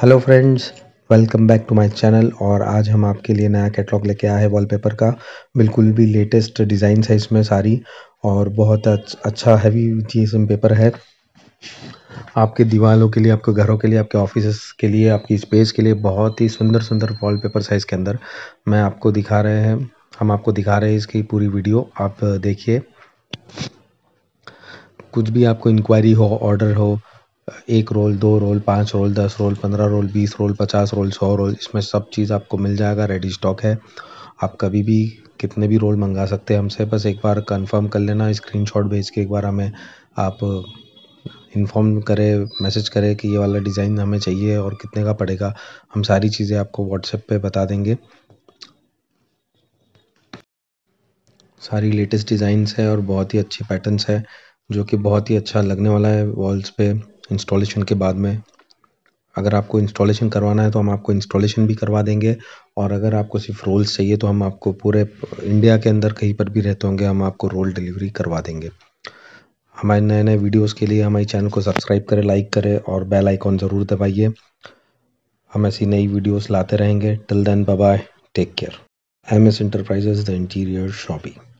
hello friends welcome back to my channel और आज हम आपके लिए नया कैटलॉग लेके आए हैं वॉलपेपर का बिल्कुल भी लेटेस्ट डिज़ाइन है इसमें सारी और बहुत अच्छा हैवी चीज़ पेपर है आपके दीवारों के लिए आपके घरों के लिए आपके ऑफिस के लिए आपकी स्पेस के लिए बहुत ही सुंदर सुंदर पेपर साइज़ के अंदर मैं आपको दिखा रहे हैं हम आपको दिखा रहे हैं इसकी पूरी वीडियो आप देखिए कुछ भी आपको इंक्वायरी हो ऑर्डर हो एक रोल दो रोल पाँच रोल दस रोल पंद्रह रोल बीस रोल पचास रोल सौ रोल इसमें सब चीज़ आपको मिल जाएगा रेडी स्टॉक है आप कभी भी कितने भी रोल मंगा सकते हैं हमसे बस एक बार कंफर्म कर लेना स्क्रीनशॉट भेज के एक बार हमें आप इन्फॉर्म करें मैसेज करें कि ये वाला डिज़ाइन हमें चाहिए और कितने का पड़ेगा हम सारी चीज़ें आपको व्हाट्सएप पे बता देंगे सारी लेटेस्ट डिज़ाइंस है और बहुत ही अच्छे पैटर्न्स है जो कि बहुत ही अच्छा लगने वाला है वॉल्स पे इंस्टॉलेशन के बाद में अगर आपको इंस्टॉलेशन करवाना है तो हम आपको इंस्टॉलेशन भी करवा देंगे और अगर आपको सिर्फ रोल्स चाहिए तो हम आपको पूरे इंडिया के अंदर कहीं पर भी रहते होंगे हम आपको रोल डिलीवरी करवा देंगे हमारे नए नए वीडियोस के लिए हमारे चैनल को सब्सक्राइब करें लाइक करें और बेल आइकॉन ज़रूर दबाइए हम ऐसी नई वीडियोज़ लाते रहेंगे till then bye take care M S Enterprises the interior shopping